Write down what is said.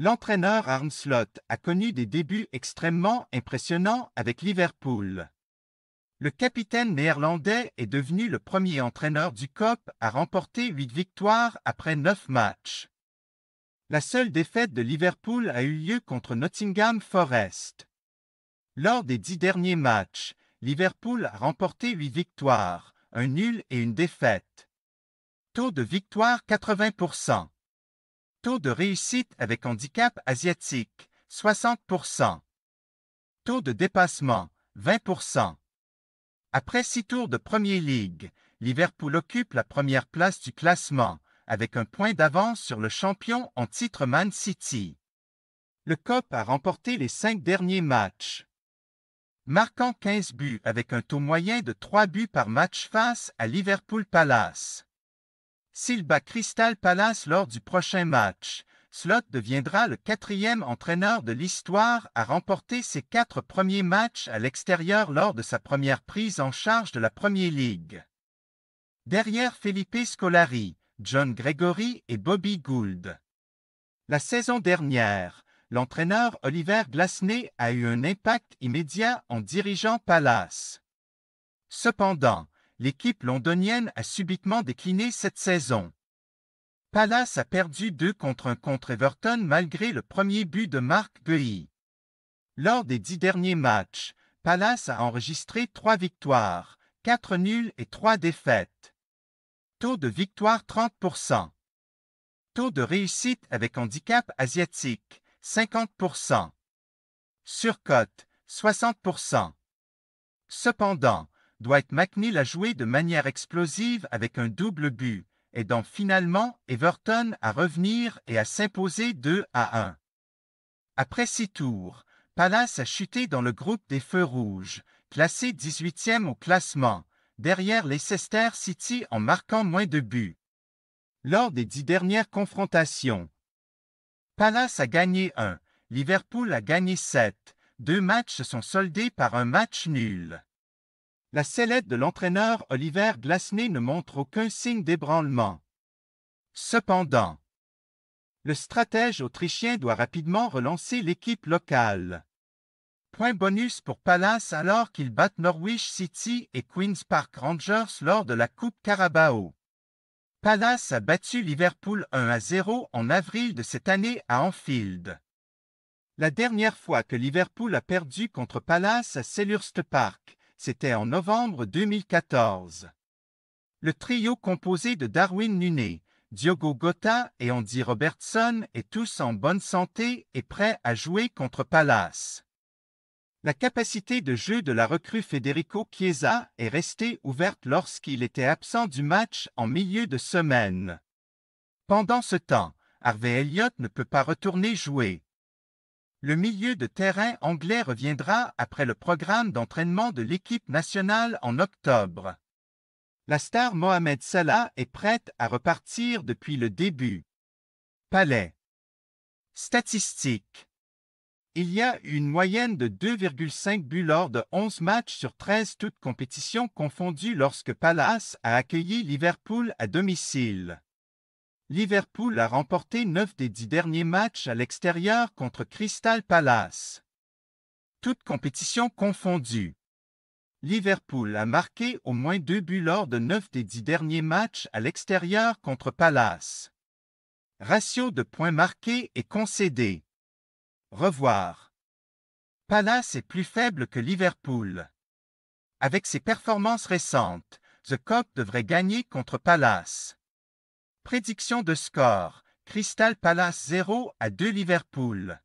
L'entraîneur Arnslot a connu des débuts extrêmement impressionnants avec Liverpool. Le capitaine néerlandais est devenu le premier entraîneur du COP à remporter huit victoires après neuf matchs. La seule défaite de Liverpool a eu lieu contre Nottingham Forest. Lors des dix derniers matchs, Liverpool a remporté huit victoires, un nul et une défaite. Taux de victoire 80 Taux de réussite avec handicap asiatique, 60 Taux de dépassement, 20 Après six tours de Premier League, Liverpool occupe la première place du classement, avec un point d'avance sur le champion en titre Man City. Le COP a remporté les cinq derniers matchs. Marquant 15 buts avec un taux moyen de 3 buts par match face à Liverpool Palace. S'il bat Crystal Palace lors du prochain match, Slot deviendra le quatrième entraîneur de l'histoire à remporter ses quatre premiers matchs à l'extérieur lors de sa première prise en charge de la Premier League. Derrière Felipe Scolari, John Gregory et Bobby Gould. La saison dernière, l'entraîneur Oliver Glasney a eu un impact immédiat en dirigeant Palace. Cependant, l'équipe londonienne a subitement décliné cette saison. Palace a perdu 2 contre 1 contre Everton malgré le premier but de Marc Buy. Lors des dix derniers matchs, Palace a enregistré 3 victoires, 4 nuls et 3 défaites. Taux de victoire 30%. Taux de réussite avec handicap asiatique 50%. Surcote 60%. Cependant, Dwight McNeil a joué de manière explosive avec un double but, aidant finalement Everton à revenir et à s'imposer 2 à 1. Après six tours, Palace a chuté dans le groupe des Feux Rouges, classé 18e au classement, derrière Leicester City en marquant moins de buts. Lors des dix dernières confrontations, Palace a gagné 1, Liverpool a gagné 7, deux matchs se sont soldés par un match nul la sellette de l'entraîneur Oliver Glasné ne montre aucun signe d'ébranlement. Cependant, le stratège autrichien doit rapidement relancer l'équipe locale. Point bonus pour Palace alors qu'il battent Norwich City et Queen's Park Rangers lors de la Coupe Carabao. Palace a battu Liverpool 1 à 0 en avril de cette année à Anfield. La dernière fois que Liverpool a perdu contre Palace à Selhurst Park, c'était en novembre 2014. Le trio composé de Darwin Nunez, Diogo Gotha et Andy Robertson est tous en bonne santé et prêts à jouer contre Palace. La capacité de jeu de la recrue Federico Chiesa est restée ouverte lorsqu'il était absent du match en milieu de semaine. Pendant ce temps, Harvey Elliott ne peut pas retourner jouer. Le milieu de terrain anglais reviendra après le programme d'entraînement de l'équipe nationale en octobre. La star Mohamed Salah est prête à repartir depuis le début. Palais. Statistiques. Il y a une moyenne de 2,5 buts lors de 11 matchs sur 13 toutes compétitions confondues lorsque Palace a accueilli Liverpool à domicile. Liverpool a remporté 9 des 10 derniers matchs à l'extérieur contre Crystal Palace. Toute compétition confondue. Liverpool a marqué au moins deux buts lors de 9 des 10 derniers matchs à l'extérieur contre Palace. Ratio de points marqués et concédés. Revoir. Palace est plus faible que Liverpool. Avec ses performances récentes, The Cup devrait gagner contre Palace. Prédiction de score. Crystal Palace 0 à 2 Liverpool.